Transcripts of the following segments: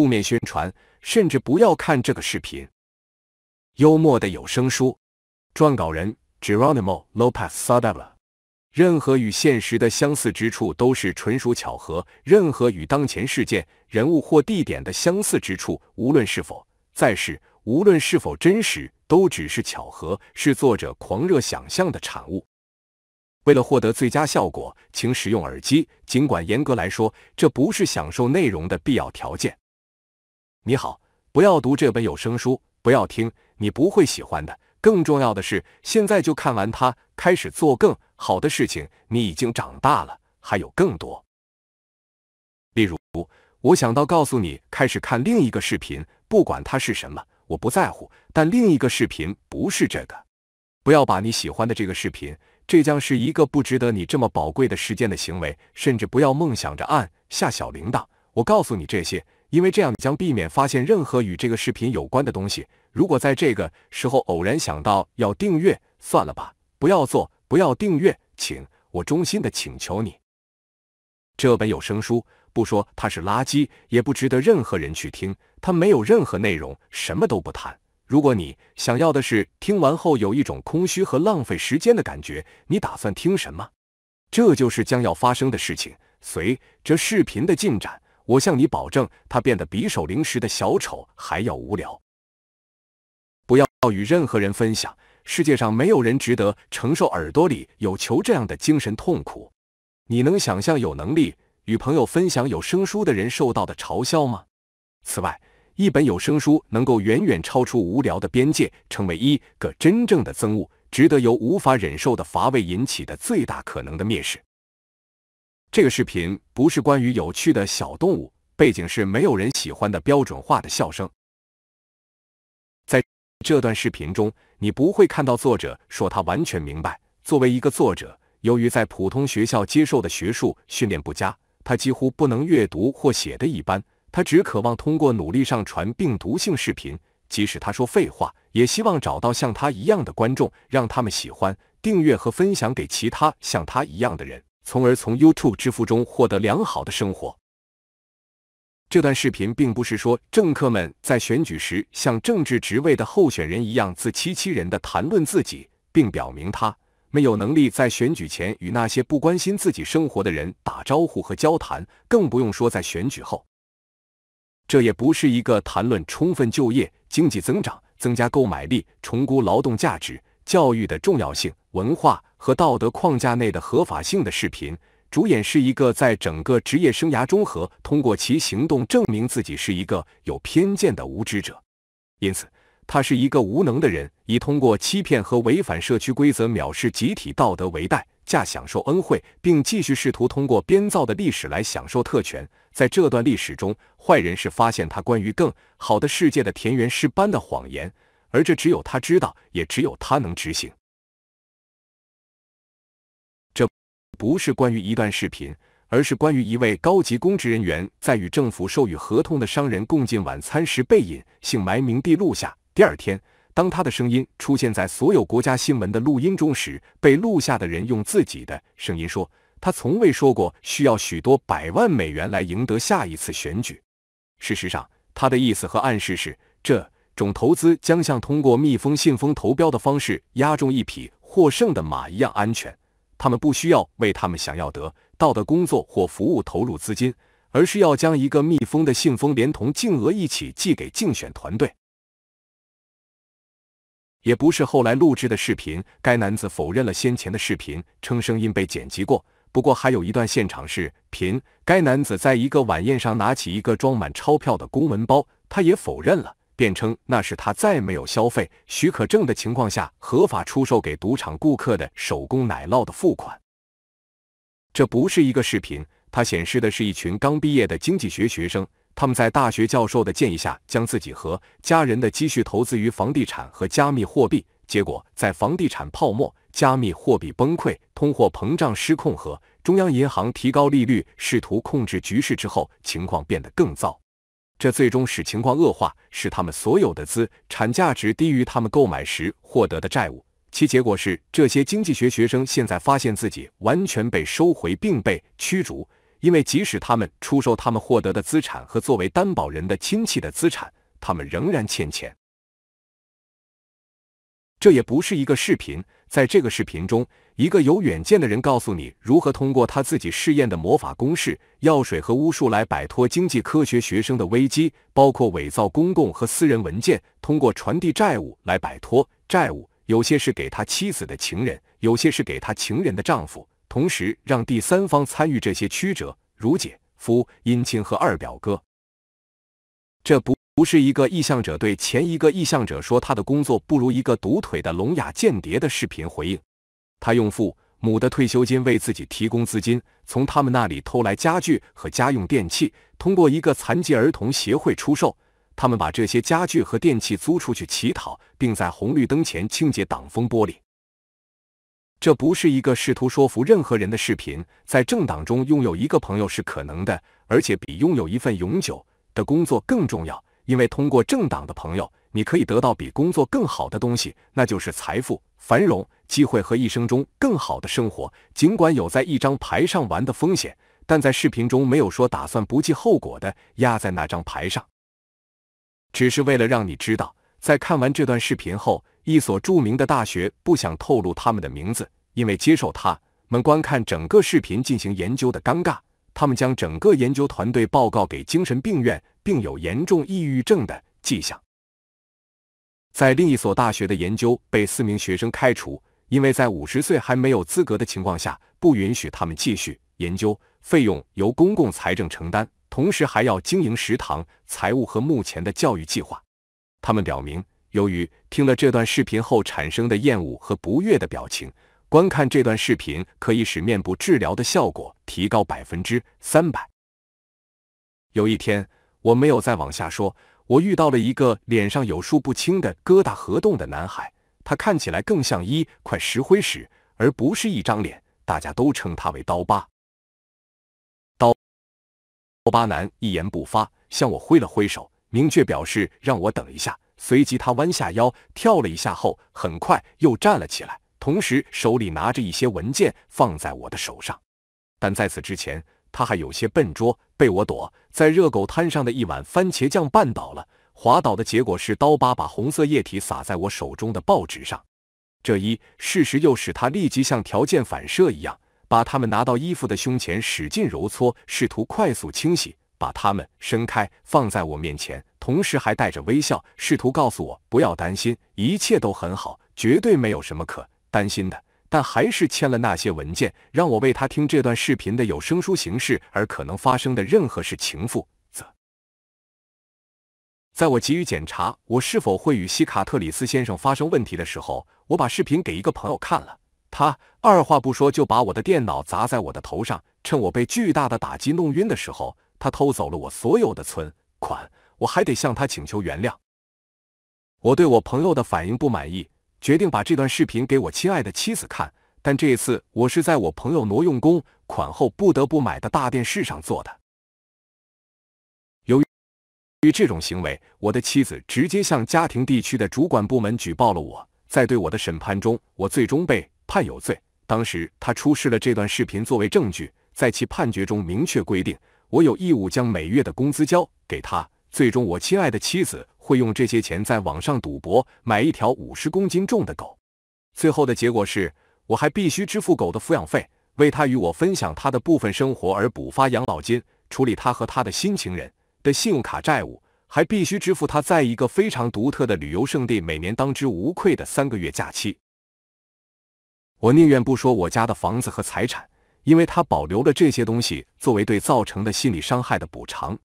负面宣传，甚至不要看这个视频。幽默的有声书，撰稿人：Geronimo Lopez Sada。任何与现实的相似之处都是纯属巧合。任何与当前事件、人物或地点的相似之处，无论是否在世，无论是否真实，都只是巧合，是作者狂热想象的产物。为了获得最佳效果，请使用耳机。尽管严格来说，这不是享受内容的必要条件。你好，不要读这本有声书，不要听，你不会喜欢的。更重要的是，现在就看完它，开始做更好的事情。你已经长大了，还有更多。例如，我想到告诉你，开始看另一个视频，不管它是什么，我不在乎。但另一个视频不是这个。不要把你喜欢的这个视频，这将是一个不值得你这么宝贵的时间的行为。甚至不要梦想着按下小铃铛。我告诉你这些。因为这样将避免发现任何与这个视频有关的东西。如果在这个时候偶然想到要订阅，算了吧，不要做，不要订阅，请我衷心的请求你。这本有声书，不说它是垃圾，也不值得任何人去听，它没有任何内容，什么都不谈。如果你想要的是听完后有一种空虚和浪费时间的感觉，你打算听什么？这就是将要发生的事情，随着视频的进展。我向你保证，他变得比守灵时的小丑还要无聊。不要与任何人分享，世界上没有人值得承受耳朵里有球这样的精神痛苦。你能想象有能力与朋友分享有声书的人受到的嘲笑吗？此外，一本有声书能够远远超出无聊的边界，成为一个真正的憎恶，值得由无法忍受的乏味引起的最大可能的蔑视。这个视频不是关于有趣的小动物，背景是没有人喜欢的标准化的笑声。在这段视频中，你不会看到作者说他完全明白。作为一个作者，由于在普通学校接受的学术训练不佳，他几乎不能阅读或写的一般。他只渴望通过努力上传病毒性视频，即使他说废话，也希望找到像他一样的观众，让他们喜欢、订阅和分享给其他像他一样的人。从而从 YouTube 支付中获得良好的生活。这段视频并不是说政客们在选举时像政治职位的候选人一样自欺欺人的谈论自己，并表明他没有能力在选举前与那些不关心自己生活的人打招呼和交谈，更不用说在选举后。这也不是一个谈论充分就业、经济增长、增加购买力、重估劳动价值。教育的重要性、文化和道德框架内的合法性的视频，主演是一个在整个职业生涯中和通过其行动证明自己是一个有偏见的无知者，因此他是一个无能的人，以通过欺骗和违反社区规则、藐视集体道德为代价享受恩惠，并继续试图通过编造的历史来享受特权。在这段历史中，坏人是发现他关于更好的世界的田园诗般的谎言。而这只有他知道，也只有他能执行。这不是关于一段视频，而是关于一位高级公职人员在与政府授予合同的商人共进晚餐时被隐姓埋名地录下。第二天，当他的声音出现在所有国家新闻的录音中时，被录下的人用自己的声音说：“他从未说过需要许多百万美元来赢得下一次选举。事实上，他的意思和暗示是这。”种投资将像通过密封信封投标的方式押中一匹获胜的马一样安全。他们不需要为他们想要得到的工作或服务投入资金，而是要将一个密封的信封连同净额一起寄给竞选团队。也不是后来录制的视频，该男子否认了先前的视频，称声音被剪辑过。不过还有一段现场视频，该男子在一个晚宴上拿起一个装满钞票的公文包，他也否认了。辩称那是他在没有消费许可证的情况下合法出售给赌场顾客的手工奶酪的付款。这不是一个视频，它显示的是一群刚毕业的经济学学生，他们在大学教授的建议下将自己和家人的积蓄投资于房地产和加密货币，结果在房地产泡沫、加密货币崩溃、通货膨胀失控和中央银行提高利率试图控制局势之后，情况变得更糟。这最终使情况恶化，使他们所有的资产价值低于他们购买时获得的债务。其结果是，这些经济学学生现在发现自己完全被收回并被驱逐，因为即使他们出售他们获得的资产和作为担保人的亲戚的资产，他们仍然欠钱。这也不是一个视频。在这个视频中，一个有远见的人告诉你如何通过他自己试验的魔法公式、药水和巫术来摆脱经济科学学生的危机，包括伪造公共和私人文件，通过传递债务来摆脱债务。有些是给他妻子的情人，有些是给他情人的丈夫，同时让第三方参与这些曲折，如姐夫、姻亲和二表哥。这不。不是一个意向者对前一个意向者说他的工作不如一个独腿的聋哑间谍的视频回应。他用父母的退休金为自己提供资金，从他们那里偷来家具和家用电器，通过一个残疾儿童协会出售。他们把这些家具和电器租出去乞讨，并在红绿灯前清洁挡风玻璃。这不是一个试图说服任何人的视频。在政党中拥有一个朋友是可能的，而且比拥有一份永久的工作更重要。因为通过政党的朋友，你可以得到比工作更好的东西，那就是财富、繁荣、机会和一生中更好的生活。尽管有在一张牌上玩的风险，但在视频中没有说打算不计后果的压在那张牌上，只是为了让你知道，在看完这段视频后，一所著名的大学不想透露他们的名字，因为接受他们观看整个视频进行研究的尴尬，他们将整个研究团队报告给精神病院。并有严重抑郁症的迹象。在另一所大学的研究被四名学生开除，因为在五十岁还没有资格的情况下，不允许他们继续研究，费用由公共财政承担，同时还要经营食堂、财务和目前的教育计划。他们表明，由于听了这段视频后产生的厌恶和不悦的表情，观看这段视频可以使面部治疗的效果提高百分之三百。有一天。我没有再往下说。我遇到了一个脸上有数不清的疙瘩和洞的男孩，他看起来更像一块石灰石，而不是一张脸。大家都称他为“刀疤”。刀疤男一言不发，向我挥了挥手，明确表示让我等一下。随即，他弯下腰跳了一下，后很快又站了起来，同时手里拿着一些文件放在我的手上。但在此之前，他还有些笨拙，被我躲在热狗摊上的一碗番茄酱绊倒了，滑倒的结果是刀疤把红色液体洒在我手中的报纸上。这一事实又使他立即像条件反射一样，把它们拿到衣服的胸前，使劲揉搓，试图快速清洗，把它们伸开放在我面前，同时还带着微笑，试图告诉我不要担心，一切都很好，绝对没有什么可担心的。但还是签了那些文件，让我为他听这段视频的有声书形式而可能发生的任何事情负责。在我急于检查我是否会与西卡特里斯先生发生问题的时候，我把视频给一个朋友看了，他二话不说就把我的电脑砸在我的头上。趁我被巨大的打击弄晕的时候，他偷走了我所有的存款，我还得向他请求原谅。我对我朋友的反应不满意。决定把这段视频给我亲爱的妻子看，但这一次我是在我朋友挪用公款后不得不买的大电视上做的。由于这种行为，我的妻子直接向家庭地区的主管部门举报了我。在对我的审判中，我最终被判有罪。当时他出示了这段视频作为证据，在其判决中明确规定，我有义务将每月的工资交给他。最终，我亲爱的妻子。会用这些钱在网上赌博，买一条五十公斤重的狗。最后的结果是，我还必须支付狗的抚养费，为它与我分享它的部分生活而补发养老金，处理它和它的新情人的信用卡债务，还必须支付它在一个非常独特的旅游胜地每年当之无愧的三个月假期。我宁愿不说我家的房子和财产，因为他保留了这些东西作为对造成的心理伤害的补偿。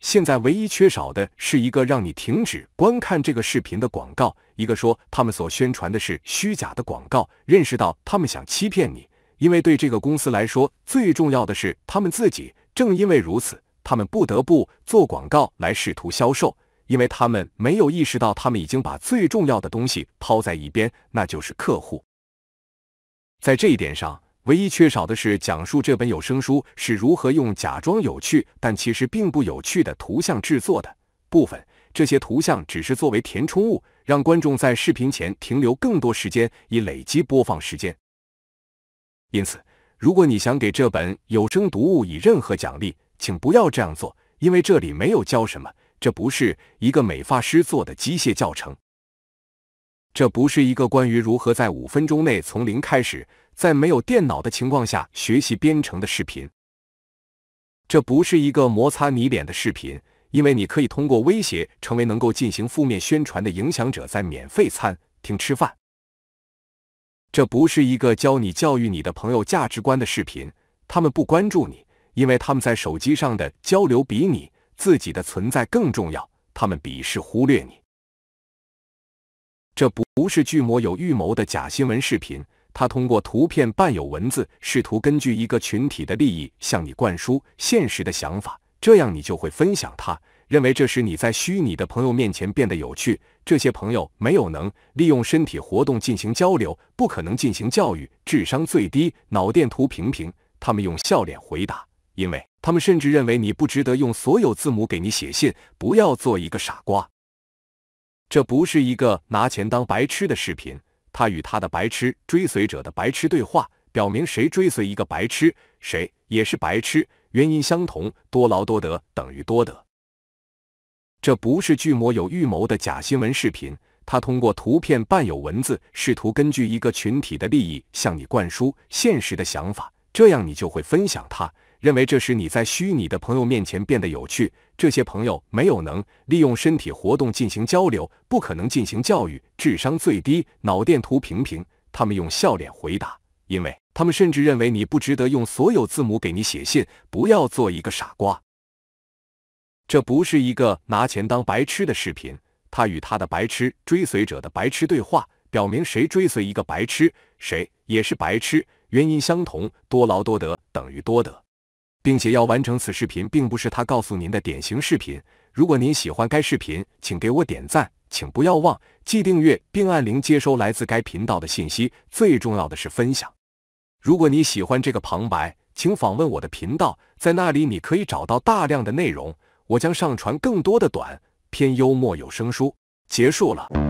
现在唯一缺少的是一个让你停止观看这个视频的广告，一个说他们所宣传的是虚假的广告，认识到他们想欺骗你，因为对这个公司来说最重要的是他们自己。正因为如此，他们不得不做广告来试图销售，因为他们没有意识到他们已经把最重要的东西抛在一边，那就是客户。在这一点上。唯一缺少的是讲述这本有声书是如何用假装有趣但其实并不有趣的图像制作的部分。这些图像只是作为填充物，让观众在视频前停留更多时间，以累积播放时间。因此，如果你想给这本有声读物以任何奖励，请不要这样做，因为这里没有教什么。这不是一个美发师做的机械教程，这不是一个关于如何在五分钟内从零开始。在没有电脑的情况下学习编程的视频，这不是一个摩擦你脸的视频，因为你可以通过威胁成为能够进行负面宣传的影响者，在免费餐厅吃饭。这不是一个教你教育你的朋友价值观的视频，他们不关注你，因为他们在手机上的交流比你自己的存在更重要，他们鄙视忽略你。这不是巨魔有预谋的假新闻视频。他通过图片伴有文字，试图根据一个群体的利益向你灌输现实的想法，这样你就会分享。他认为这是你在虚拟的朋友面前变得有趣。这些朋友没有能利用身体活动进行交流，不可能进行教育，智商最低，脑电图平平。他们用笑脸回答，因为他们甚至认为你不值得用所有字母给你写信。不要做一个傻瓜。这不是一个拿钱当白痴的视频。他与他的白痴追随者的白痴对话，表明谁追随一个白痴，谁也是白痴，原因相同。多劳多得等于多得。这不是巨魔有预谋的假新闻视频。他通过图片伴有文字，试图根据一个群体的利益向你灌输现实的想法，这样你就会分享他。认为这是你在虚拟的朋友面前变得有趣。这些朋友没有能利用身体活动进行交流，不可能进行教育，智商最低，脑电图平平。他们用笑脸回答，因为他们甚至认为你不值得用所有字母给你写信。不要做一个傻瓜。这不是一个拿钱当白痴的视频。他与他的白痴追随者的白痴对话，表明谁追随一个白痴，谁也是白痴。原因相同：多劳多得等于多得。并且要完成此视频，并不是他告诉您的典型视频。如果您喜欢该视频，请给我点赞，请不要忘，记订阅并按铃接收来自该频道的信息。最重要的是分享。如果你喜欢这个旁白，请访问我的频道，在那里你可以找到大量的内容。我将上传更多的短篇幽默有声书。结束了。